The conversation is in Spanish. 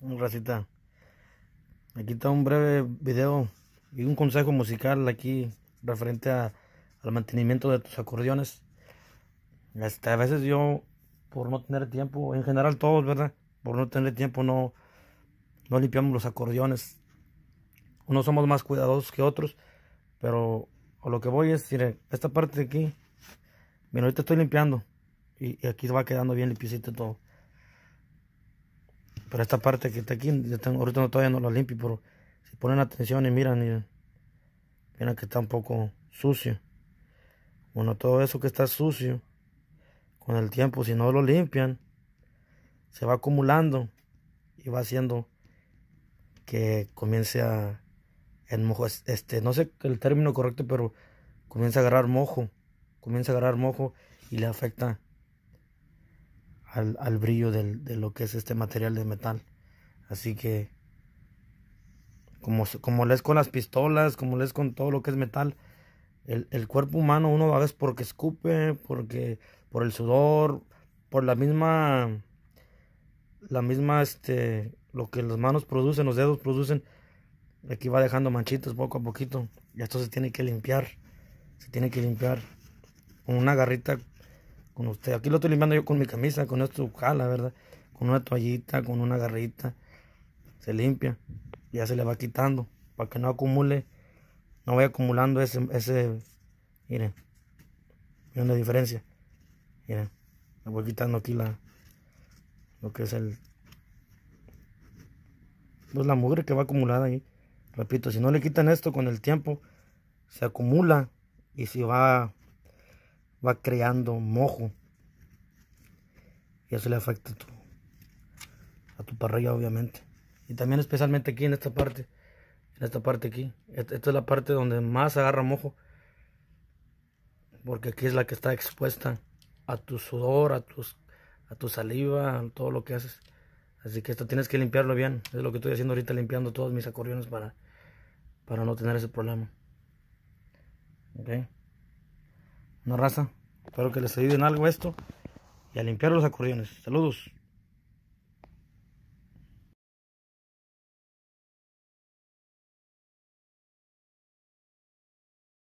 Racita, aquí está un breve video y un consejo musical aquí referente al mantenimiento de tus acordeones. Este, a veces yo, por no tener tiempo, en general todos, ¿verdad? Por no tener tiempo no, no limpiamos los acordeones. Unos somos más cuidadosos que otros, pero lo que voy es, mire, esta parte de aquí, mira, ahorita estoy limpiando y, y aquí va quedando bien limpiecito todo. Pero esta parte que está aquí, están, ahorita todavía no la limpio, pero si ponen atención y miran, y que está un poco sucio. Bueno, todo eso que está sucio, con el tiempo, si no lo limpian, se va acumulando y va haciendo que comience a el este, no sé el término correcto, pero comienza a agarrar mojo, comienza a agarrar mojo y le afecta al, brillo de lo que es este material de metal. Así que, como, como lees con las pistolas, como lees con todo lo que es metal, el, cuerpo humano uno va a veces porque escupe, porque por el sudor, por la misma, la misma, este, lo que las manos producen, los dedos producen, aquí va dejando manchitos poco a poquito. Y esto se tiene que limpiar, se tiene que limpiar con una garrita con usted. Aquí lo estoy limpiando yo con mi camisa, con esto jala, ¿verdad? Con una toallita, con una garrita. Se limpia. Ya se le va quitando. Para que no acumule, no vaya acumulando ese, ese, miren. Miren la diferencia. Miren. Le voy quitando aquí la, lo que es el, pues la mugre que va acumulada ahí. Repito, si no le quitan esto con el tiempo, se acumula y si va va creando mojo. Y eso le afecta a tu, a tu parrilla, obviamente. Y también especialmente aquí en esta parte. En esta parte aquí. Esta, es la parte donde más agarra mojo. Porque aquí es la que está expuesta a tu sudor, a, tus, a tu saliva, a todo lo que haces. Así que esto tienes que limpiarlo bien. Es lo que estoy haciendo ahorita, limpiando todos mis acordeones para, para no tener ese problema. ¿Okay? No raza. Espero que les ayude en algo esto. Y a limpiar los acordeones. Saludos.